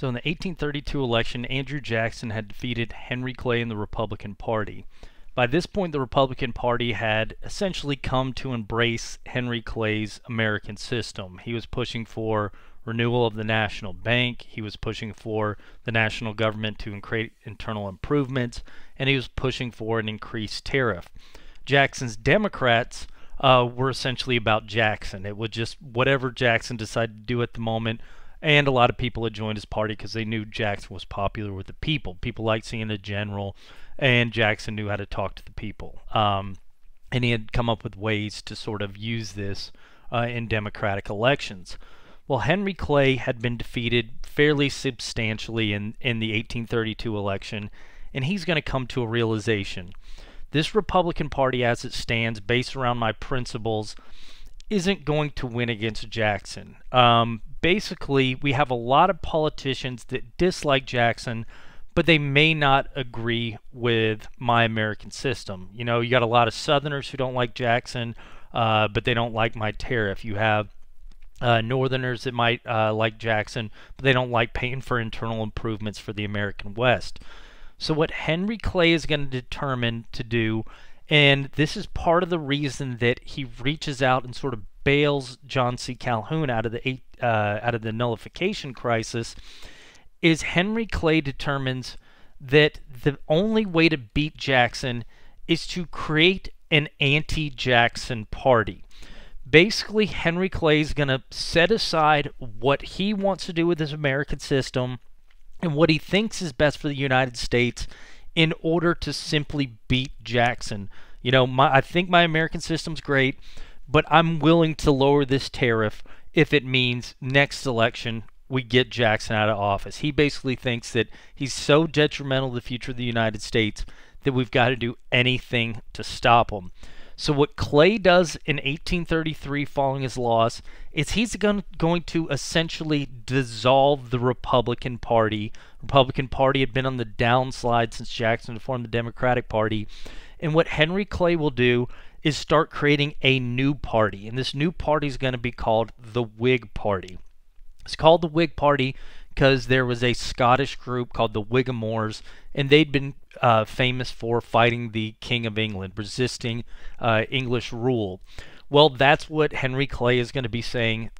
So in the 1832 election, Andrew Jackson had defeated Henry Clay and the Republican Party. By this point, the Republican Party had essentially come to embrace Henry Clay's American system. He was pushing for renewal of the national bank, he was pushing for the national government to create internal improvements, and he was pushing for an increased tariff. Jackson's Democrats uh, were essentially about Jackson. It was just whatever Jackson decided to do at the moment and a lot of people had joined his party because they knew Jackson was popular with the people. People liked seeing a general, and Jackson knew how to talk to the people. Um, and he had come up with ways to sort of use this uh, in democratic elections. Well, Henry Clay had been defeated fairly substantially in, in the 1832 election, and he's going to come to a realization. This Republican Party, as it stands, based around my principles, isn't going to win against Jackson. Um, basically, we have a lot of politicians that dislike Jackson, but they may not agree with my American system. You know, you got a lot of Southerners who don't like Jackson, uh, but they don't like my tariff. You have uh, Northerners that might uh, like Jackson, but they don't like paying for internal improvements for the American West. So, what Henry Clay is going to determine to do, and this is part of the reason that he reaches out and sort of bails John C. Calhoun out of the eight, uh, out of the nullification crisis is Henry Clay determines that the only way to beat Jackson is to create an anti-Jackson party. Basically, Henry Clay is going to set aside what he wants to do with his American system and what he thinks is best for the United States in order to simply beat Jackson. You know, my, I think my American system's great but I'm willing to lower this tariff if it means next election we get Jackson out of office. He basically thinks that he's so detrimental to the future of the United States that we've got to do anything to stop him. So what Clay does in 1833 following his loss is he's going to essentially dissolve the Republican Party. Republican Party had been on the downslide since Jackson formed the Democratic Party. And what Henry Clay will do is start creating a new party. And this new party is going to be called the Whig Party. It's called the Whig Party because there was a Scottish group called the Whigamores, and they'd been uh, famous for fighting the King of England, resisting uh, English rule. Well, that's what Henry Clay is going to be saying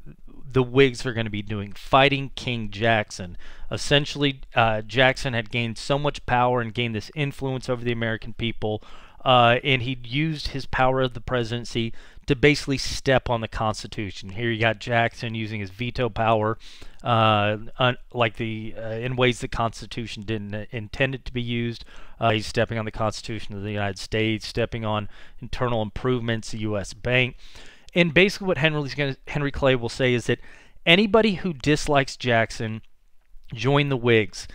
the Whigs are going to be doing, fighting King Jackson. Essentially, uh, Jackson had gained so much power and gained this influence over the American people uh, and he used his power of the presidency to basically step on the Constitution. Here you got Jackson using his veto power, uh, un, like the uh, in ways the Constitution didn't uh, intend it to be used. Uh, he's stepping on the Constitution of the United States, stepping on internal improvements, the U.S. Bank, and basically what Henry's gonna, Henry Clay will say is that anybody who dislikes Jackson joined the Whigs.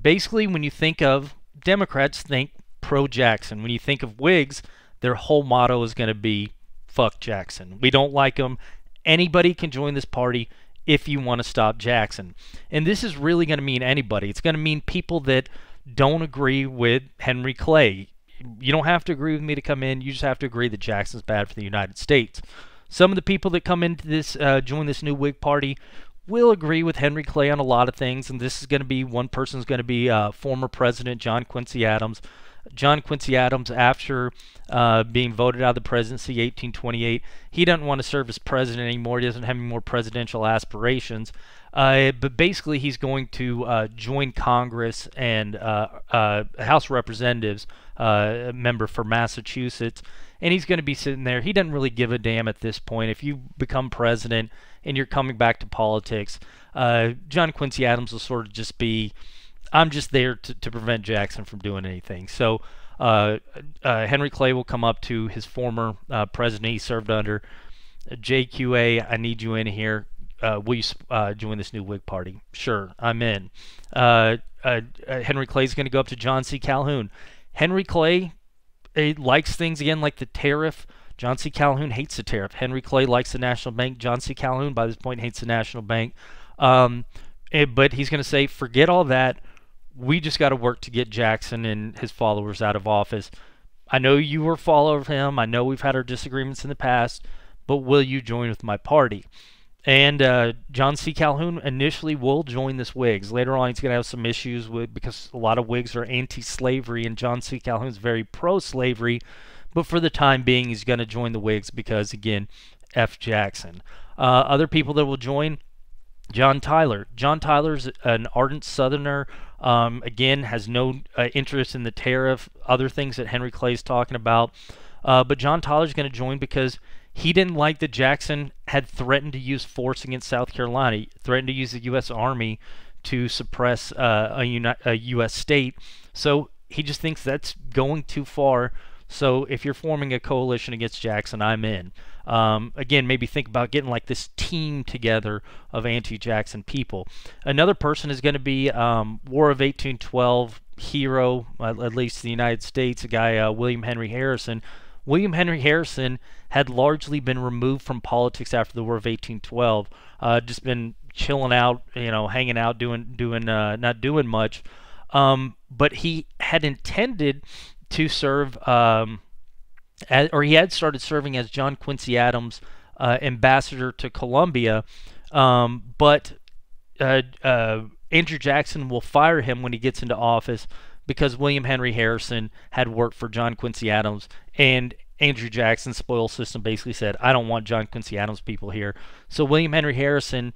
Basically, when you think of Democrats, think pro Jackson. When you think of Whigs, their whole motto is going to be fuck Jackson. We don't like him. Anybody can join this party if you want to stop Jackson. And this is really going to mean anybody. It's going to mean people that don't agree with Henry Clay. You don't have to agree with me to come in. You just have to agree that Jackson's bad for the United States. Some of the people that come into this, uh, join this new Whig party, will agree with Henry Clay on a lot of things. And this is going to be one person is going to be uh, former President John Quincy Adams. John Quincy Adams, after uh, being voted out of the presidency 1828, he doesn't want to serve as president anymore. He doesn't have any more presidential aspirations. Uh, but basically, he's going to uh, join Congress and uh, uh, House Representatives uh, member for Massachusetts. And he's going to be sitting there. He doesn't really give a damn at this point. If you become president and you're coming back to politics, John Quincy Adams will sort of just be I'm just there to, to prevent Jackson from doing anything. So uh, uh, Henry Clay will come up to his former uh, president he served under, JQA. I need you in here. Uh, will you uh, join this new Whig party? Sure, I'm in. Uh, Henry Clay's going to go up to John C. Calhoun. Henry Clay likes things again like the tariff. John C. Calhoun hates the tariff. Henry Clay likes the National Bank. John C. Calhoun, by this point, hates the National Bank. Um, eh, but he's going to say, forget all that we just got to work to get Jackson and his followers out of office. I know you were a follower of him. I know we've had our disagreements in the past, but will you join with my party? And uh, John C. Calhoun initially will join this Whigs. Later on, he's going to have some issues with because a lot of Whigs are anti-slavery, and John C. Calhoun's very pro-slavery. But for the time being, he's going to join the Whigs because, again, F. Jackson. Uh, other people that will join John Tyler. John Tyler's an ardent Southerner. Um, again, has no uh, interest in the tariff, other things that Henry Clay's talking about. Uh, but John Tyler's going to join because he didn't like that Jackson had threatened to use force against South Carolina, threatened to use the U.S. Army to suppress uh, a, uni- a U.S. state. So he just thinks that's going too far. So if you're forming a coalition against Jackson, I'm in. Um, again, maybe think about getting like this team together of anti-Jackson people. Another person is going to be um, War of 1812 hero, at, at least in the United States, a guy uh, William Henry Harrison. William Henry Harrison had largely been removed from politics after the War of 1812, uh, just been chilling out, you know, hanging out, doing, doing, uh, not doing much. Um, but he had intended to serve um, as, or he had started serving as John Quincy Adams uh, ambassador to Colombia, um, but uh, uh, Andrew Jackson will fire him when he gets into office because William Henry Harrison had worked for John Quincy Adams and Andrew Jackson's spoil system basically said, I don't want John Quincy Adams people here. So William Henry Harrison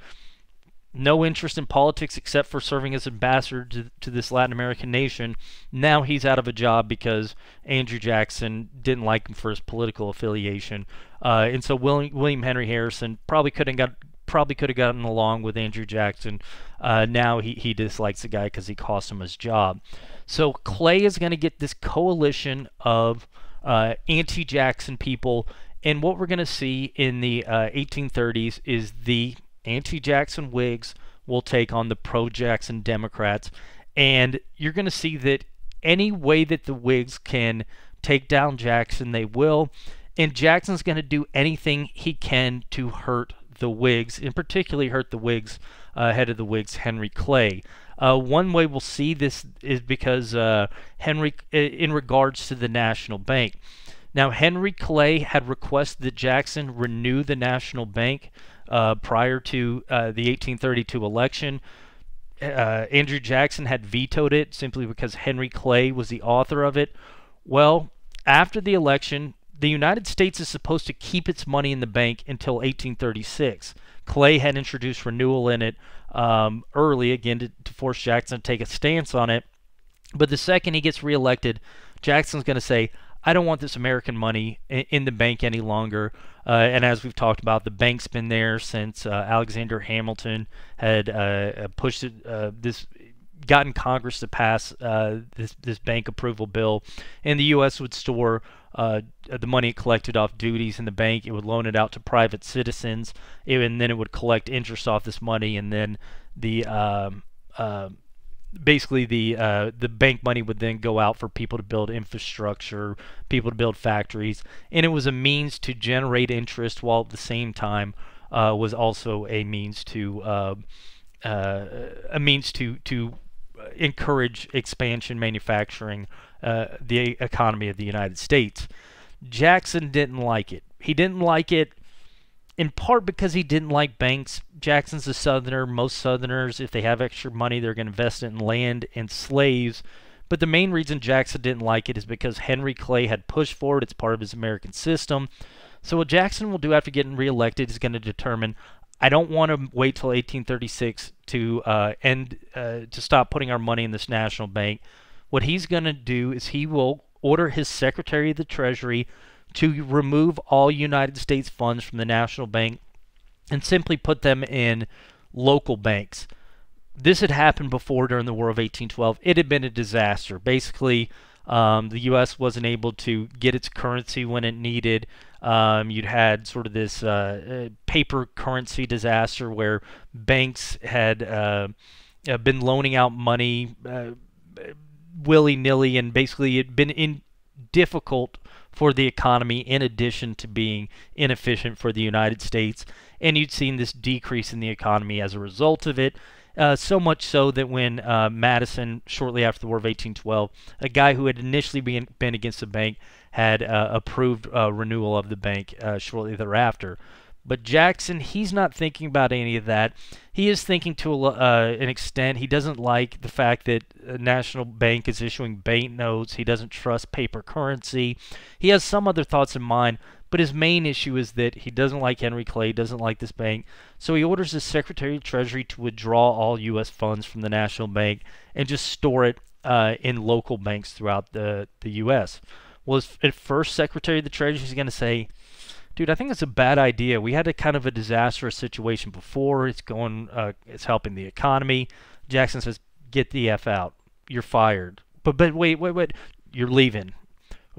no interest in politics except for serving as ambassador to, to, this Latin American nation. Now he's out of a job because Andrew Jackson didn't like him for his political affiliation, uh, and so William, William, Henry Harrison probably couldn't got probably could have gotten along with Andrew Jackson. Uh, now he, he dislikes the guy because he cost him his job. So Clay is going to get this coalition of uh, anti-Jackson people, and what we're going to see in the 1830s uh, is the anti Jackson Whigs will take on the pro Jackson Democrats. And you're going to see that any way that the Whigs can take down Jackson, they will. And Jackson's going to do anything he can to hurt the Whigs, and particularly hurt the Whigs, uh, head of the Whigs, Henry Clay. Uh, one way we'll see this is because uh, Henry, in regards to the National Bank, now, Henry Clay had requested that Jackson renew the National Bank uh, prior to uh, the 1832 election. Uh, Andrew Jackson had vetoed it simply because Henry Clay was the author of it. Well, after the election, the United States is supposed to keep its money in the bank until 1836. Clay had introduced renewal in it um, early, again, to, to force Jackson to take a stance on it. But the second he gets reelected, Jackson's going to say, I don't want this American money in the bank any longer. Uh, and as we've talked about, the bank's been there since uh, Alexander Hamilton had uh, uh pushed it, uh, this, gotten Congress to pass uh, this this bank approval bill, and the U.S. would store. the money it collected off duties in the bank, it would loan it out to private citizens, and then it would collect interest off this money, and then the um, um basically the uh, the bank money would then go out for people to build infrastructure, people to build factories, and it was a means to generate interest while at the same time uh, was also a means to uh, uh a means to to encourage expansion, manufacturing, uh, the economy of the United States. Jackson didn't like it. He didn't like it in part because he didn't like banks. Jackson's a southerner. Most southerners, if they have extra money, they're going to invest it in land and slaves. But the main reason Jackson didn't like it is because Henry Clay had pushed for it. It's part of his American system. So what Jackson will do after getting reelected is going to determine. I don't want to wait till 1836 to uh, end uh, to stop putting our money in this national bank. What he's going to do is he will order his Secretary of the Treasury to remove all United States funds from the national bank and simply put them in local banks. This had happened before during the War of 1812. It had been a disaster. Basically, um, the U.S. wasn't able to get its currency when it needed. Um, you'd had sort of this uh, uh paper currency disaster where banks had uh, uh been loaning out money uh, willy nilly, and basically it had been difficult for the economy in addition to being inefficient for the United States. And you'd seen this decrease in the economy as a result of it. Uh, so much so that when uh, Madison, shortly after the War of 1812, a guy who had initially been, been against the bank had uh, approved uh, renewal of the bank uh, shortly thereafter. But Jackson, he's not thinking about any of that. He is thinking to uh, an extent. He doesn't like the fact that a uh, national bank is issuing bank notes. He doesn't trust paper currency. He has some other thoughts in mind, but his main issue is that he doesn't like Henry Clay, doesn't like this bank. So he orders his Secretary of Treasury to withdraw all U.S. funds from the national bank and just store it uh, in local banks throughout the, the U.S. Well, at first, Secretary of the Treasury is going to say, dude, I think it's a bad idea. We had a kind of a disastrous situation before. It's going, uh, it's helping the economy. Jackson says, get the f out. You're fired. But but wait wait wait, you're leaving.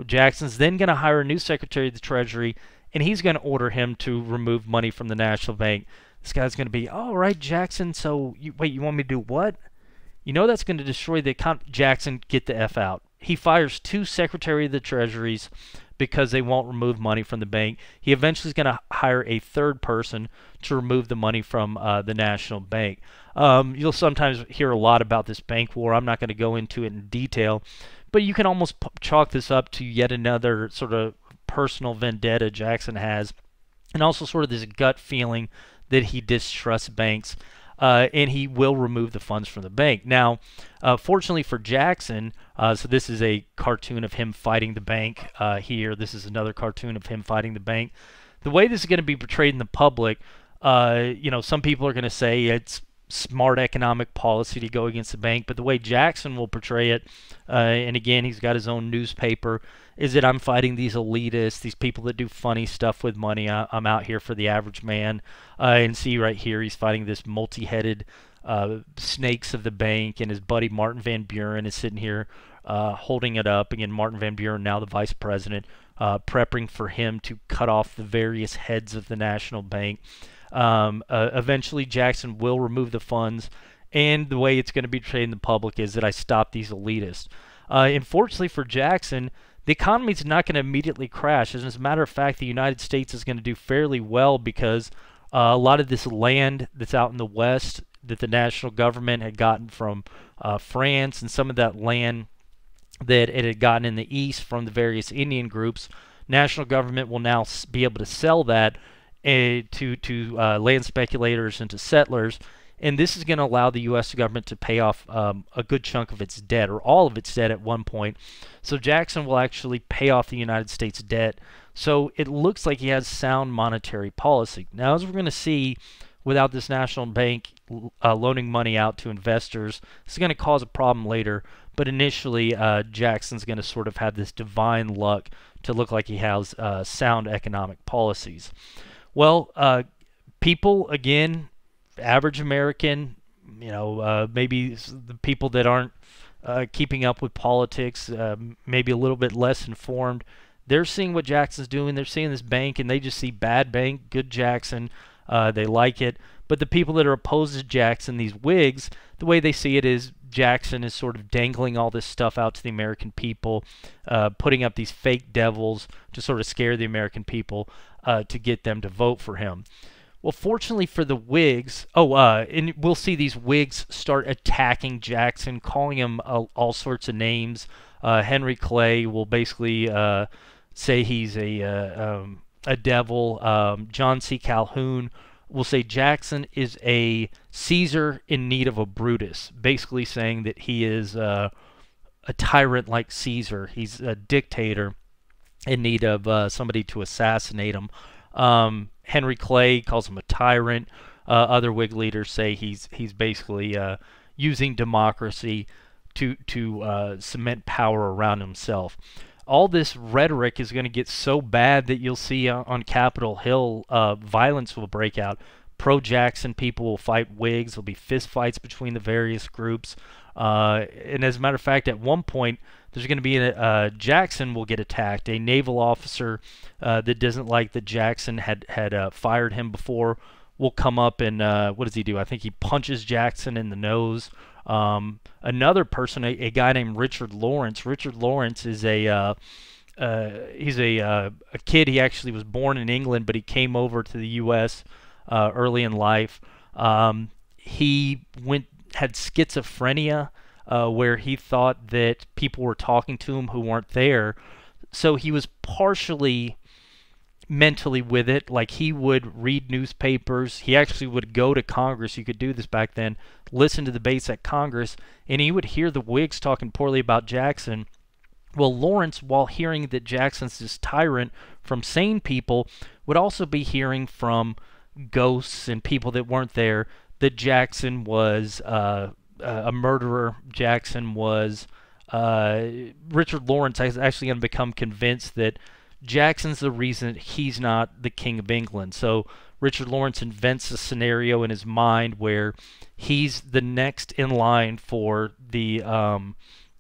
Jackson's then going to hire a new Secretary of the Treasury, and he's going to order him to remove money from the National Bank. This guy's going to be, all right, Jackson. So you, wait, you want me to do what? You know that's going to destroy the economy. Jackson, get the f out. He fires two Secretary of the Treasuries because they won't remove money from the bank. He eventually is going to hire a third person to remove the money from uh, the national bank. Um, you'll sometimes hear a lot about this bank war. I'm not going to go into it in detail, but you can almost chalk this up to yet another sort of personal vendetta Jackson has, and also sort of this gut feeling that he distrusts banks uh, and he will remove the funds from the bank. Now, uh, fortunately for Jackson, uh, so this is a cartoon of him fighting the bank uh, here. This is another cartoon of him fighting the bank. The way this is going to be portrayed in the public, uh, you know, some people are going to say it's smart economic policy to go against the bank. But the way Jackson will portray it, uh, and again, he's got his own newspaper, is that I'm fighting these elitists, these people that do funny stuff with money. I, am out here for the average man. Uh, and see right here, he's fighting this multi headed uh, snakes of the bank, and his buddy Martin Van Buren is sitting here uh, holding it up. Again, Martin Van Buren, now the vice president. Uh, prepping for him to cut off the various heads of the national bank. Um, uh, eventually, Jackson will remove the funds, and the way it's going to be treated in the public is that I stop these elitists. Uh, unfortunately for Jackson, the economy is not going to immediately crash. As a matter of fact, the United States is going to do fairly well because uh, a lot of this land that's out in the West that the national government had gotten from uh, France and some of that land that it had gotten in the East from the various Indian groups, national government will now be able to sell that to to uh, land speculators and to settlers, and this is going to allow the U.S. government to pay off um, a good chunk of its debt or all of its debt at one point. So Jackson will actually pay off the United States debt. So it looks like he has sound monetary policy. Now, as we're going to see, without this national bank uh, loaning money out to investors, this is going to cause a problem later. But initially, uh, Jackson's going to sort of have this divine luck to look like he has uh, sound economic policies. Well, uh, people, again, average American, you know, uh, maybe the people that aren't uh, keeping up with politics, uh, maybe a little bit less informed, they're seeing what Jackson's doing. They're seeing this bank, and they just see bad bank, good Jackson. Uh, they like it. But the people that are opposed to Jackson, these Whigs, the way they see it is Jackson is sort of dangling all this stuff out to the American people, uh, putting up these fake devils to sort of scare the American people uh, to get them to vote for him. Well, fortunately for the Whigs, oh, uh, and we'll see these Whigs start attacking Jackson, calling him uh, all sorts of names. Uh, Henry Clay will basically uh, say he's a um, a devil. Um, John C. Calhoun will say Jackson is a Caesar in need of a Brutus, basically saying that he is uh, a tyrant like Caesar. He's a dictator in need of uh, somebody to assassinate him. Um, Henry Clay calls him a tyrant. Uh, other Whig leaders say he's he's basically uh, using democracy to to uh, cement power around himself. All this rhetoric is going to get so bad that you'll see uh, on Capitol Hill violence will break out pro Jackson people will fight Whigs. There'll be fistfights between the various groups. Uh, and as a matter of fact, at one point, there's going to be a uh, Jackson will get attacked. A naval officer uh, that doesn't like that Jackson had had uh, fired him before will come up and uh, what does he do? I think he punches Jackson in the nose. Um, another person, a, a, guy named Richard Lawrence. Richard Lawrence is a uh, he's a a kid. He actually was born in England, but he came over to the U.S uh, early in life. Um, he went had schizophrenia, uh, where he thought that people were talking to him who weren't there. So he was partially mentally with it. Like he would read newspapers. He actually would go to Congress. You could do this back then. Listen to the debates at Congress, and he would hear the Whigs talking poorly about Jackson. Well, Lawrence, while hearing that Jackson's this tyrant from sane people, would also be hearing from ghosts and people that weren't there that Jackson was uh, a murderer. Jackson was uh, Richard Lawrence is actually going to become convinced that Jackson's the reason he's not the king of England. So Richard Lawrence invents a scenario in his mind where he's the next in line for the um,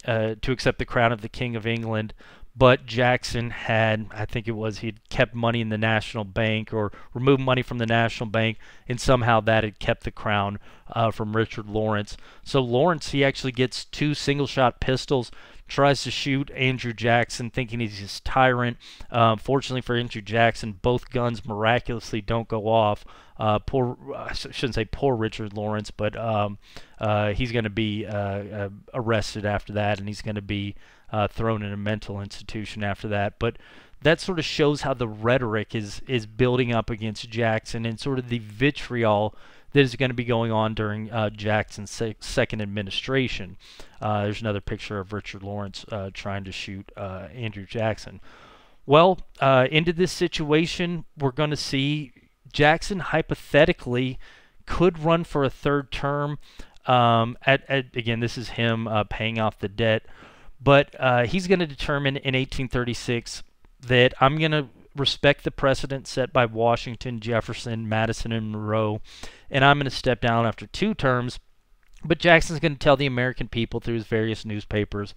uh, to accept the crown of the king of England but Jackson had, I think it was, he would kept money in the national bank or removed money from the national bank, and somehow that had kept the crown uh, from Richard Lawrence. So Lawrence, he actually gets two single shot pistols, tries to shoot Andrew Jackson, thinking he's his tyrant. Uh, fortunately for Andrew Jackson, both guns miraculously don't go off. Uh, poor, I shouldn't say poor Richard Lawrence, but um, uh, he's going to be uh, uh, arrested after that, and he's going to be uh, thrown in a mental institution after that. But that sort of shows how the rhetoric is is building up against Jackson and sort of the vitriol that is going to be going on during uh, Jackson's se- second administration. Uh, there's another picture of Richard Lawrence uh, trying to shoot uh, Andrew Jackson. Well, uh, into this situation, we're going to see Jackson hypothetically could run for a third term. Um, at, at again, this is him uh, paying off the debt but uh, he's going to determine in 1836 that I'm going to respect the precedent set by Washington, Jefferson, Madison, and Monroe, and I'm going to step down after two terms. But Jackson's going to tell the American people through his various newspapers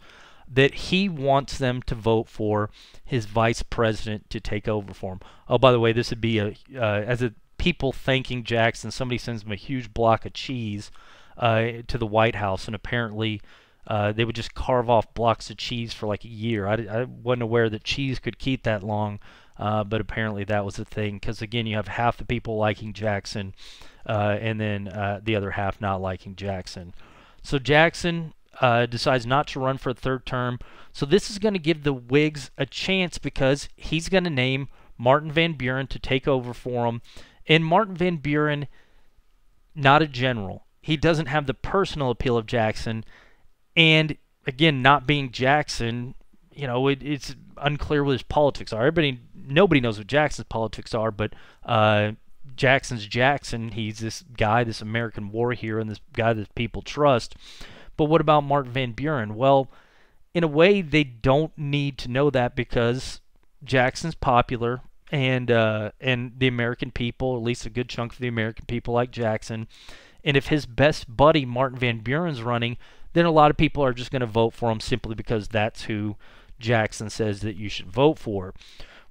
that he wants them to vote for his vice president to take over for him. Oh, by the way, this would be a uh, as a people thanking Jackson. Somebody sends him a huge block of cheese uh, to the White House, and apparently uh, they would just carve off blocks of cheese for like a year. I, I wasn't aware that cheese could keep that long, uh, but apparently that was the thing. Because again, you have half the people liking Jackson, uh, and then uh, the other half not liking Jackson. So Jackson uh, decides not to run for a third term. So this is going to give the Whigs a chance because he's going to name Martin Van Buren to take over for him. And Martin Van Buren, not a general. He doesn't have the personal appeal of Jackson and again, not being Jackson, you know, it, it's unclear what his politics are. Everybody, nobody knows what Jackson's politics are, but uh, Jackson's Jackson. He's this guy, this American war hero, and this guy that people trust. But what about Mark Van Buren? Well, in a way, they don't need to know that because Jackson's popular, and uh, and the American people, at least a good chunk of the American people, like Jackson, and if his best buddy, Martin Van Buren's running, then a lot of people are just going to vote for him simply because that's who Jackson says that you should vote for.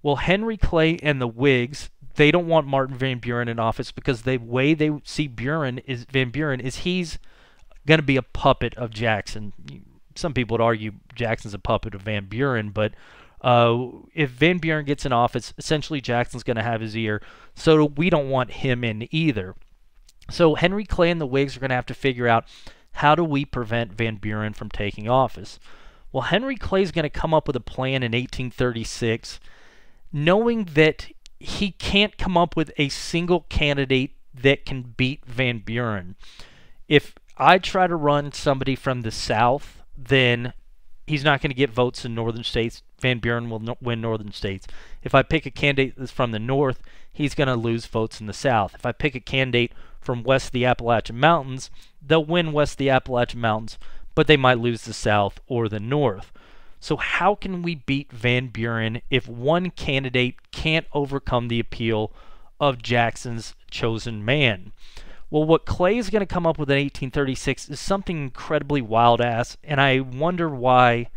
Well, Henry Clay and the Whigs, they don't want Martin Van Buren in office because the way they see Buren is Van Buren is he's going to be a puppet of Jackson. Some people would argue Jackson's a puppet of Van Buren, but uh, if Van Buren gets in office, essentially Jackson's going to have his ear. So we don't want him in either. So Henry Clay and the Whigs are going to have to figure out how do we prevent Van Buren from taking office? Well, Henry Clay is going to come up with a plan in 1836, knowing that he can't come up with a single candidate that can beat Van Buren. If I try to run somebody from the South, then he's not going to get votes in northern states. Van Buren will no win northern states. If I pick a candidate that's from the north, he's going to lose votes in the south. If I pick a candidate from west the Appalachian Mountains, they'll win west the Appalachian Mountains, but they might lose the South or the North. So, how can we beat Van Buren if one candidate can't overcome the appeal of Jackson's chosen man? Well, what Clay is going to come up with in 1836 is something incredibly wild ass, and I wonder why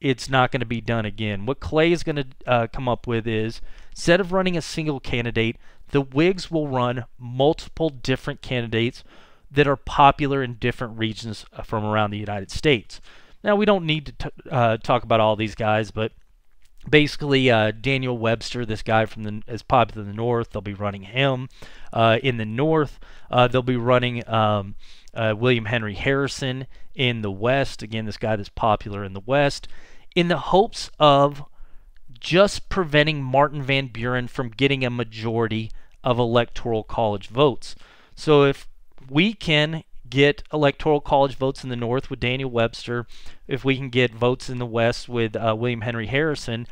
it's not going to be done again. What Clay is going to uh, come up with is instead of running a single candidate, the Whigs will run multiple different candidates that are popular in different regions uh, from around the United States. Now, we don't need to t- uh, talk about all these guys, but basically, uh, Daniel Webster, this guy from the is popular in the North, they'll be running him. Uh, in the North, uh, they'll be running um, uh, William Henry Harrison in the West. Again, this guy that's popular in the West, in the hopes of just preventing Martin Van Buren from getting a majority of electoral college votes. So if we can get electoral college votes in the North with Daniel Webster, if we can get votes in the West with uh, William Henry Harrison,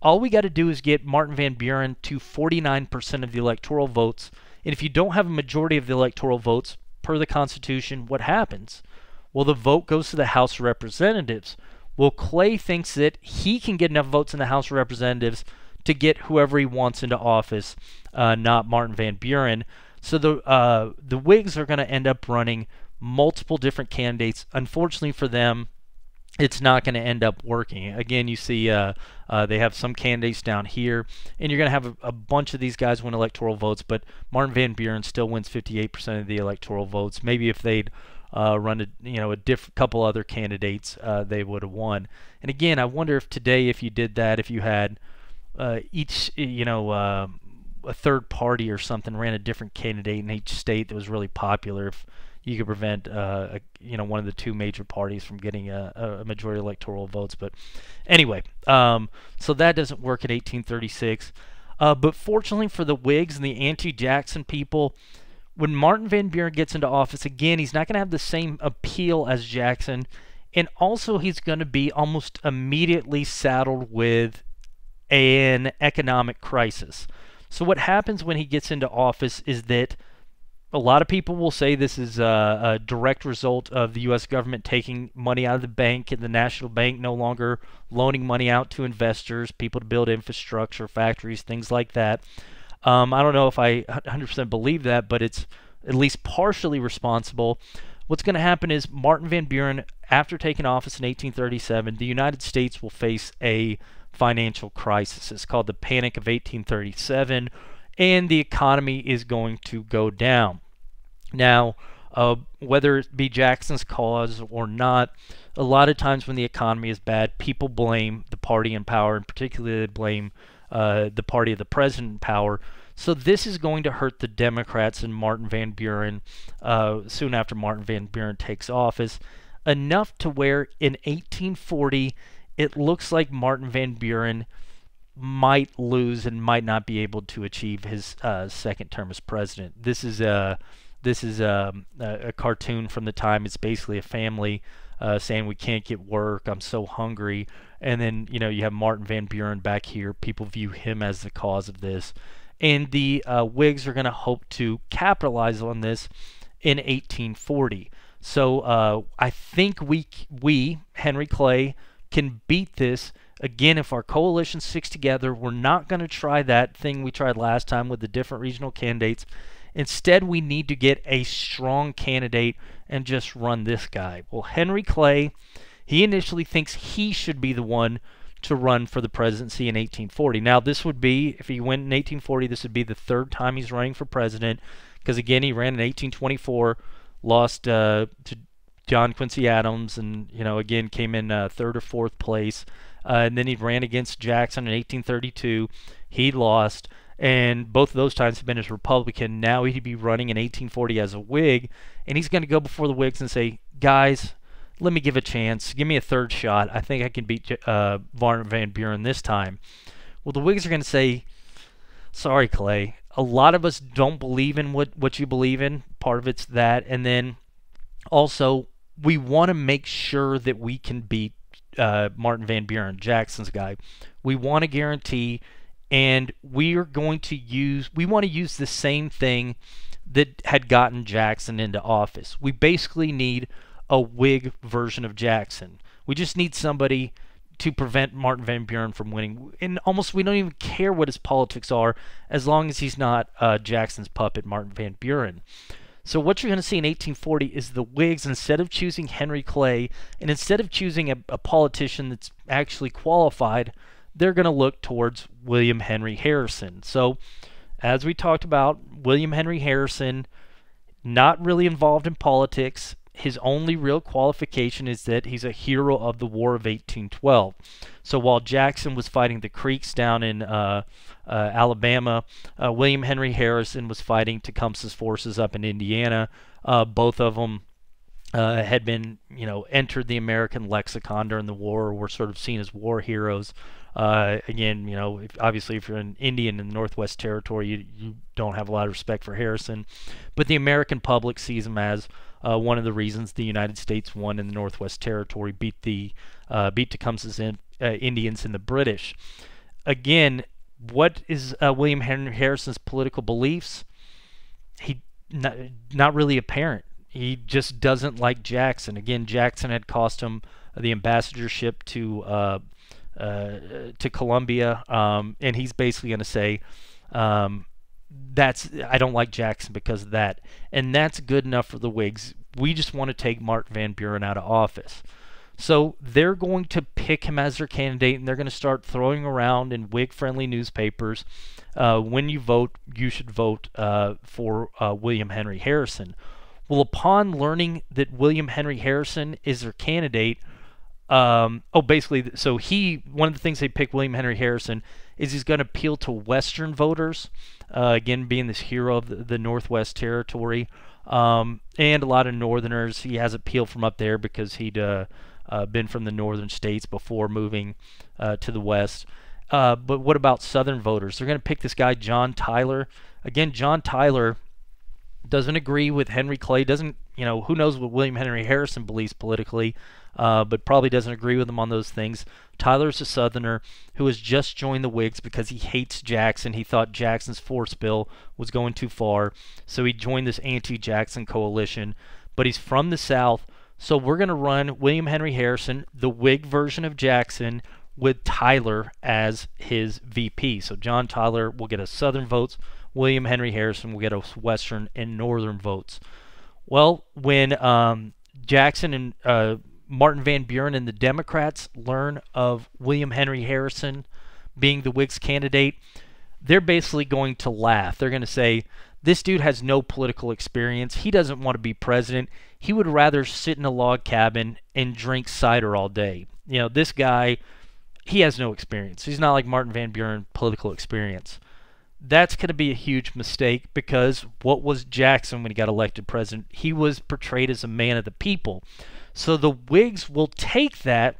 all we got to do is get Martin Van Buren to 49% of the electoral votes. And if you don't have a majority of the electoral votes per the Constitution, what happens? Well, the vote goes to the House of Representatives. Well, Clay thinks that he can get enough votes in the House of Representatives to get whoever he wants into office, uh, not Martin Van Buren. So the uh, the Whigs are going to end up running multiple different candidates. Unfortunately for them, it's not going to end up working. Again, you see uh, uh, they have some candidates down here, and you're going to have a, a, bunch of these guys win electoral votes, but Martin Van Buren still wins 58% of the electoral votes. Maybe if they'd uh, run a you know a diff- couple other candidates, uh, they would have won. And again, I wonder if today, if you did that, if you had uh, each you know uh, a third party or something ran a different candidate in each state that was really popular, if you could prevent uh, a, you know one of the two major parties from getting a, a majority electoral votes. But anyway, um, so that doesn't work in 1836. Uh, but fortunately for the Whigs and the anti-Jackson people, when Martin Van Buren gets into office again, he's not going to have the same appeal as Jackson. And also, he's going to be almost immediately saddled with an economic crisis. So, what happens when he gets into office is that a lot of people will say this is a, a direct result of the U.S. government taking money out of the bank and the national bank no longer loaning money out to investors, people to build infrastructure, factories, things like that. Um, I don't know if I 100% believe that, but it's at least partially responsible. What's going to happen is Martin Van Buren, after taking office in 1837, the United States will face a financial crisis. It's called the Panic of 1837, and the economy is going to go down. Now, uh, whether it be Jackson's cause or not, a lot of times when the economy is bad, people blame the party in power, and particularly they blame uh, the party of the president power. So this is going to hurt the Democrats and Martin Van Buren uh, soon after Martin Van Buren takes office, enough to where in 1840 it looks like Martin Van Buren might lose and might not be able to achieve his uh, second term as president. This is a this is um, a, a, cartoon from the time. It's basically a family uh, saying we can't get work. I'm so hungry. And then you know you have Martin Van Buren back here. People view him as the cause of this, and the uh, Whigs are going to hope to capitalize on this in 1840. So uh, I think we we Henry Clay can beat this again if our coalition sticks together. We're not going to try that thing we tried last time with the different regional candidates Instead, we need to get a strong candidate and just run this guy. Well, Henry Clay, he initially thinks he should be the one to run for the presidency in 1840. Now, this would be, if he went in 1840, this would be the third time he's running for president because, again, he ran in 1824, lost uh, to John Quincy Adams, and, you know, again, came in uh, third or fourth place. Uh, and then he ran against Jackson in 1832. He lost and both of those times have been as Republican. Now he'd be running in 1840 as a Whig, and he's going to go before the Whigs and say, guys, let me give a chance. Give me a third shot. I think I can beat uh, Varner Van Buren this time. Well, the Whigs are going to say, sorry, Clay. A lot of us don't believe in what, what you believe in. Part of it's that. And then also, we want to make sure that we can beat uh, Martin Van Buren, Jackson's guy. We want to guarantee and we are going to use we want to use the same thing that had gotten Jackson into office. We basically need a Whig version of Jackson. We just need somebody to prevent Martin Van Buren from winning. And almost we don't even care what his politics are as long as he's not uh, Jackson's puppet, Martin Van Buren. So what you're going to see in 1840 is the Whigs, instead of choosing Henry Clay and instead of choosing a, a politician that's actually qualified – they're going to look towards William Henry Harrison. So, as we talked about, William Henry Harrison, not really involved in politics. His only real qualification is that he's a hero of the War of 1812. So while Jackson was fighting the Creeks down in uh, uh, Alabama, uh, William Henry Harrison was fighting Tecumseh's forces up in Indiana. Uh, both of them uh, had been, you know, entered the American lexicon during the war, were sort of seen as war heroes. Uh, again, you know, if, obviously if you're an Indian in the Northwest Territory, you, you don't have a lot of respect for Harrison. But the American public sees him as uh, one of the reasons the United States won in the Northwest Territory, beat the uh, beat Tecumseh's in, uh, Indians and the British. Again, what is uh, William Henry Harrison's political beliefs? He not, not really apparent he just doesn't like Jackson. Again, Jackson had cost him the ambassadorship to uh, uh, to Colombia, um, and he's basically going to say, um, "That's I don't like Jackson because of that," and that's good enough for the Whigs. We just want to take Mark Van Buren out of office. So they're going to pick him as their candidate, and they're going to start throwing around in Whig-friendly newspapers. Uh, when you vote, you should vote uh, for uh, William Henry Harrison well, upon learning that William Henry Harrison is their candidate, um, oh, basically, so he one of the things they pick William Henry Harrison is he's going to appeal to Western voters, uh, again being this hero of the, the Northwest Territory, um, and a lot of Northerners. He has appeal from up there because he had uh, uh, been from the northern states before moving uh, to the west. Uh, but what about Southern voters? They're going to pick this guy John Tyler. Again, John Tyler doesn't agree with Henry Clay, doesn't, you know, who knows what William Henry Harrison believes politically, uh, but probably doesn't agree with him on those things. Tyler's a Southerner who has just joined the Whigs because he hates Jackson. He thought Jackson's force bill was going too far, so he joined this anti Jackson coalition, but he's from the South. So we're going to run William Henry Harrison, the Whig version of Jackson, with Tyler as his VP. So John Tyler will get a Southern votes William Henry Harrison will get us Western and Northern votes. Well, when um, Jackson and uh, Martin Van Buren and the Democrats learn of William Henry Harrison being the Whigs candidate, they're basically going to laugh. They're going to say, This dude has no political experience. He doesn't want to be president. He would rather sit in a log cabin and drink cider all day. You know, this guy, he has no experience. He's not like Martin Van Buren, political experience that's going to be a huge mistake because what was Jackson when he got elected president? He was portrayed as a man of the people. So the Whigs will take that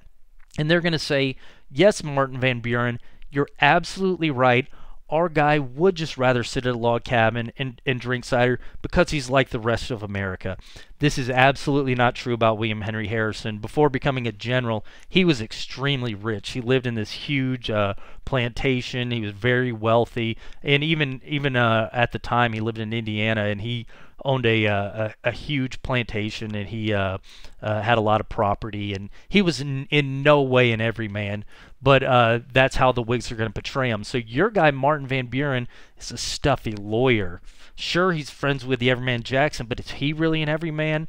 and they're going to say, yes, Martin Van Buren, you're absolutely right our guy would just rather sit at a log cabin and, and drink cider because he's like the rest of America. This is absolutely not true about William Henry Harrison. Before becoming a general, he was extremely rich. He lived in this huge uh, plantation. He was very wealthy, and even even uh, at the time, he lived in Indiana, and he owned a, uh, a, a huge plantation and he uh, uh, had a lot of property and he was in, in no way an everyman, but uh, that's how the Whigs are going to portray him. So your guy Martin Van Buren is a stuffy lawyer. Sure, he's friends with the everyman Jackson, but is he really an everyman?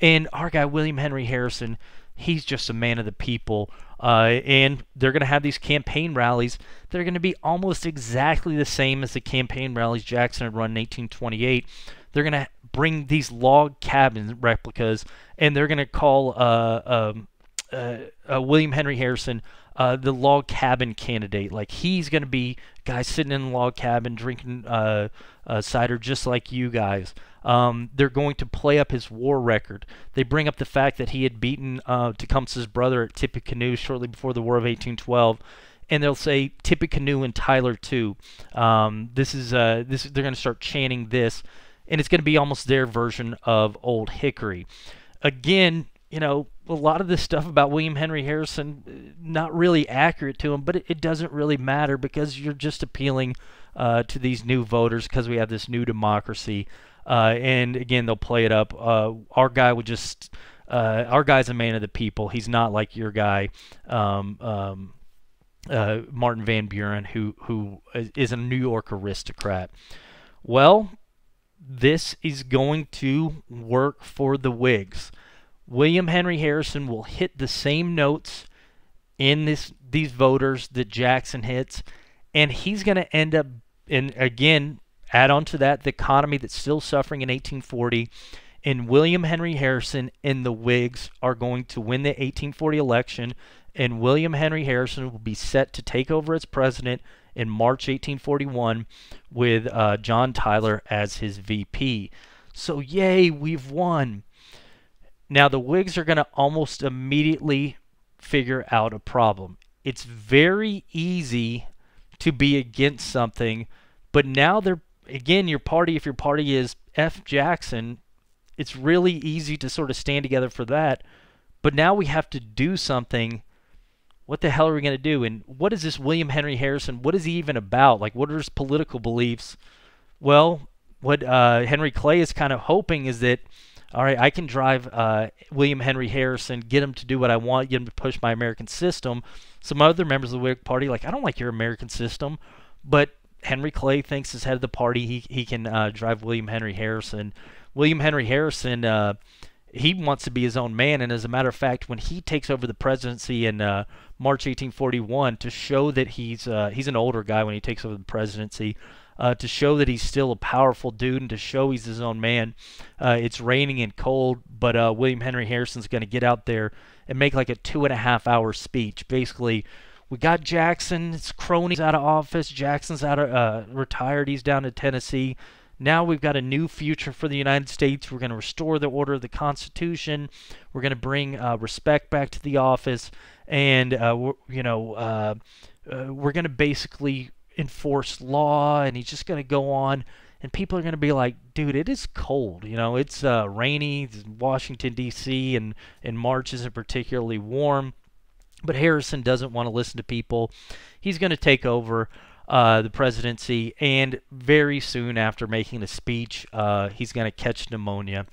And our guy William Henry Harrison, he's just a man of the people. Uh, and they're going to have these campaign rallies they are going to be almost exactly the same as the campaign rallies Jackson had run in 1828. They're going to bring these log cabin replicas, and they're going to call uh, um, uh, uh, William Henry Harrison uh, the log cabin candidate. Like he's gonna be guys sitting in the log cabin drinking uh, uh, cider just like you guys. Um, they're going to play up his war record. They bring up the fact that he had beaten uh, Tecumseh's brother at Tippecanoe shortly before the War of 1812. And they'll say Tippecanoe and Tyler too. Um, this is uh, this. They're going to start chanting this and it's going to be almost their version of Old Hickory. Again, you know, a lot of this stuff about William Henry Harrison, uh, not really accurate to him, but it, it doesn't really matter because you're just appealing uh, to these new voters because we have this new democracy. Uh, and again, they'll play it up. Uh, our guy would just, uh, our guy's a man of the people. He's not like your guy. Um, um, uh, Martin Van Buren, who who is a New York aristocrat. Well, this is going to work for the Whigs. William Henry Harrison will hit the same notes in this these voters that Jackson hits, and he's going to end up. And again, add on to that the economy that's still suffering in 1840, and William Henry Harrison and the Whigs are going to win the 1840 election, and William Henry Harrison will be set to take over as president in March 1841 with uh, John Tyler as his VP. So, yay, we've won. Now, the Whigs are going to almost immediately figure out a problem. It's very easy to be against something, but now they're, again, your party, if your party is F. Jackson, it's really easy to sort of stand together for that. But now we have to do something what the hell are we going to do? And what is this William Henry Harrison? What is he even about? Like, what are his political beliefs? Well, what uh, Henry Clay is kind of hoping is that, all right, I can drive uh, William Henry Harrison, get him to do what I want, get him to push my American system. Some other members of the Whig Party, like, I don't like your American system, but Henry Clay thinks as head of the party he, he can uh, drive William Henry Harrison. William Henry Harrison uh, he wants to be his own man. And as a matter of fact, when he takes over the presidency in uh, March 1841 to show that he's uh, he's an older guy when he takes over the presidency. Uh, to show that he's still a powerful dude and to show he's his own man. Uh, it's raining and cold, but uh, William Henry Harrison's going to get out there and make like a two and a half hour speech. Basically, we got Jackson's cronies out of office. Jackson's out of uh, retired. He's down in Tennessee. Now we've got a new future for the United States. We're going to restore the order of the Constitution. We're going to bring uh, respect back to the office and uh, you know uh, uh, we're going to basically enforce law, and he's just going to go on and people are going to be like, dude, it is cold. You know, it's uh, rainy. It's Washington, D.C., and, and March isn't particularly warm. But Harrison doesn't want to listen to people. He's going to take over uh, the presidency. And very soon after making the speech, uh, he's going to catch pneumonia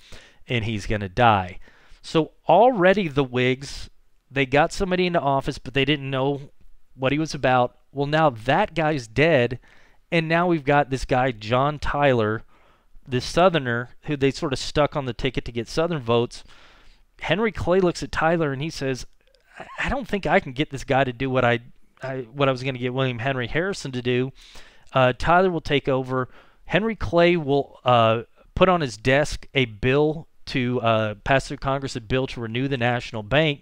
and he's going to die. So already the Whigs they got somebody into office, but they didn't know what he was about. Well, now that guy's dead, and now we've got this guy, John Tyler, this Southerner, who they sort of stuck on the ticket to get Southern votes. Henry Clay looks at Tyler and he says, I don't think I can get this guy to do what I, I what I was going to get William Henry Harrison to do. Uh, Tyler will take over. Henry Clay will uh, put on his desk a bill to uh, pass through Congress, a bill to renew the national bank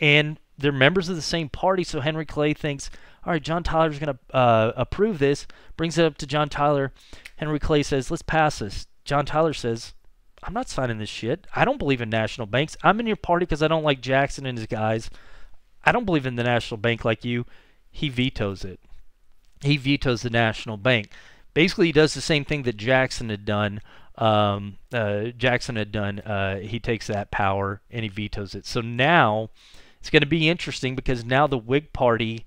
and they're members of the same party. So Henry Clay thinks, all right, John Tyler's going to uh, approve this, brings it up to John Tyler. Henry Clay says, let's pass this. John Tyler says, I'm not signing this shit. I don't believe in national banks. I'm in your party because I don't like Jackson and his guys. I don't believe in the national bank like you. He vetoes it. He vetoes the national bank. Basically, he does the same thing that Jackson had done. Um, uh, Jackson had done. Uh, he takes that power and he vetoes it. So now it's going to be interesting because now the Whig Party,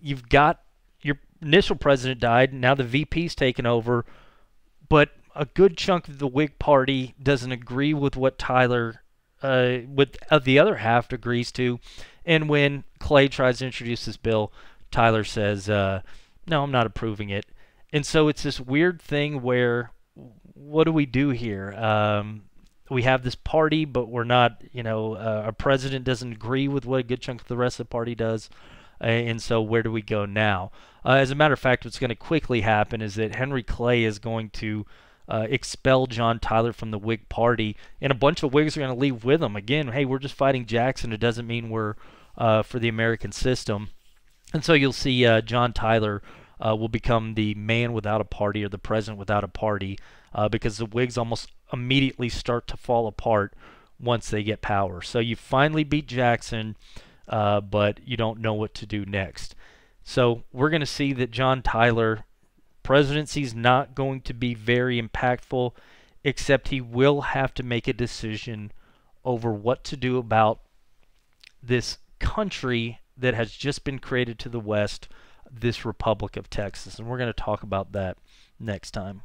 you've got your initial president died, now the VP's taken over, but a good chunk of the Whig Party doesn't agree with what Tyler, uh, with uh, the other half agrees to, and when Clay tries to introduce this bill, Tyler says, uh, "No, I'm not approving it," and so it's this weird thing where, what do we do here? Um, we have this party, but we're not, you know, uh, our president doesn't agree with what a good chunk of the rest of the party does. Uh, and so, where do we go now? Uh, as a matter of fact, what's going to quickly happen is that Henry Clay is going to uh, expel John Tyler from the Whig Party, and a bunch of Whigs are going to leave with him. Again, hey, we're just fighting Jackson. It doesn't mean we're uh, for the American system. And so you'll see uh, John Tyler uh, will become the man without a party or the president without a party because the Whigs almost immediately start to fall apart once they get power. So you finally beat Jackson, uh, but you don't know what to do next. So we're going to see that John Tyler presidency is not going to be very impactful, except he will have to make a decision over what to do about this country that has just been created to the west, this Republic of Texas. And we're going to talk about that next time.